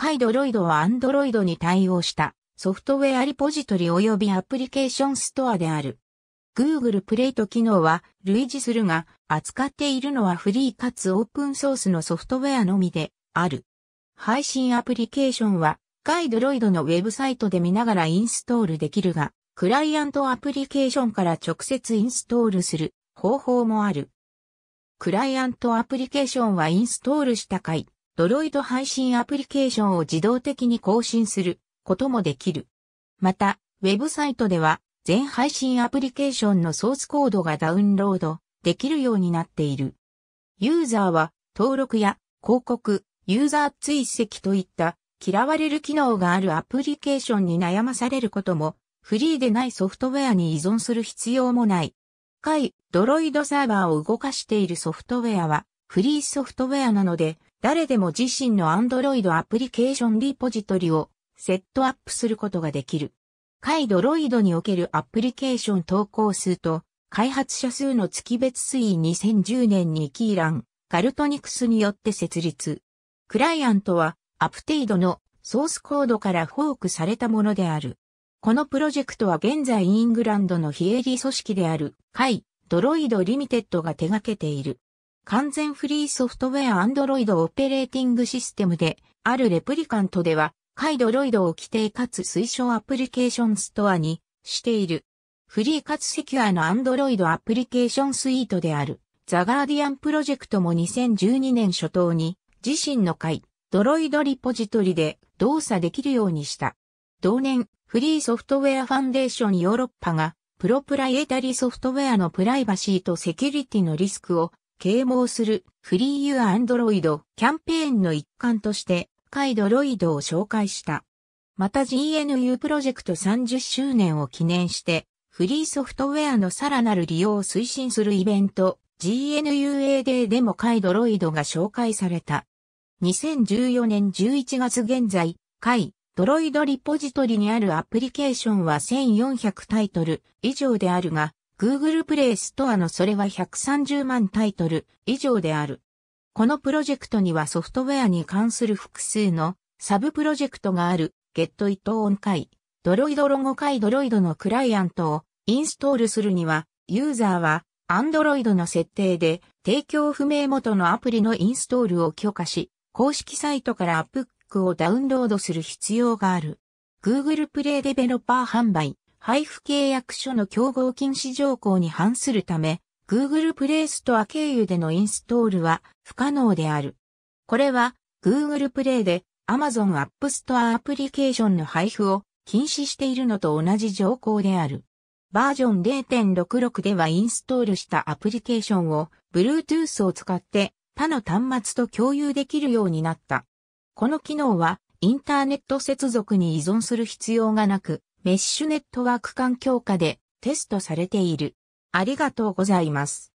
カイドロイドはアンドロイドに対応したソフトウェアリポジトリ及びアプリケーションストアである。Google プレイト機能は類似するが扱っているのはフリーかつオープンソースのソフトウェアのみである。配信アプリケーションはカイドロイドのウェブサイトで見ながらインストールできるが、クライアントアプリケーションから直接インストールする方法もある。クライアントアプリケーションはインストールした回。ドロイド配信アプリケーションを自動的に更新することもできる。また、ウェブサイトでは、全配信アプリケーションのソースコードがダウンロードできるようになっている。ユーザーは登録や広告、ユーザー追跡といった嫌われる機能があるアプリケーションに悩まされることも、フリーでないソフトウェアに依存する必要もない。いドロイドサーバーを動かしているソフトウェアは、フリーソフトウェアなので、誰でも自身の Android アプリケーションリポジトリをセットアップすることができる。カイドロイドにおけるアプリケーション投稿数と開発者数の月別推移2010年にキーラン、ガルトニクスによって設立。クライアントはアプテイドのソースコードからフォークされたものである。このプロジェクトは現在イングランドの非営利組織である、カイ、ドロイドリミテッドが手掛けている。完全フリーソフトウェア Android オペレーティングシステムであるレプリカントでは、カイドロイドを規定かつ推奨アプリケーションストアにしている。フリーかつセキュアの Android アプリケーションスイートである。ザ・ガーディアンプロジェクトも2012年初頭に自身のイドロイドリポジトリで動作できるようにした。同年、フリーソフトウェアファンデーションヨーロッパが、プロプライエタリソフトウェアのプライバシーとセキュリティのリスクを啓蒙するフリーユアンドロイドキャンペーンの一環として、カイドロイドを紹介した。また GNU プロジェクト30周年を記念して、フリーソフトウェアのさらなる利用を推進するイベント、GNUA デーでもカイドロイドが紹介された。2014年11月現在、カイ、ドロイドリポジトリにあるアプリケーションは1400タイトル以上であるが、Google Play s t ストアのそれは130万タイトル以上である。このプロジェクトにはソフトウェアに関する複数のサブプロジェクトがある Get It On 回、ドロイドロゴ回ドロイドのクライアントをインストールするには、ユーザーは Android の設定で提供不明元のアプリのインストールを許可し、公式サイトからアップックをダウンロードする必要がある。Google Play Play デベロッパー販売配布契約書の競合禁止条項に反するため、Google プレイストア経由でのインストールは不可能である。これは Google プレイで Amazon App Store アプリケーションの配布を禁止しているのと同じ条項である。バージョン0.66ではインストールしたアプリケーションを Bluetooth を使って他の端末と共有できるようになった。この機能はインターネット接続に依存する必要がなく、メッシュネットワーク環境下でテストされている。ありがとうございます。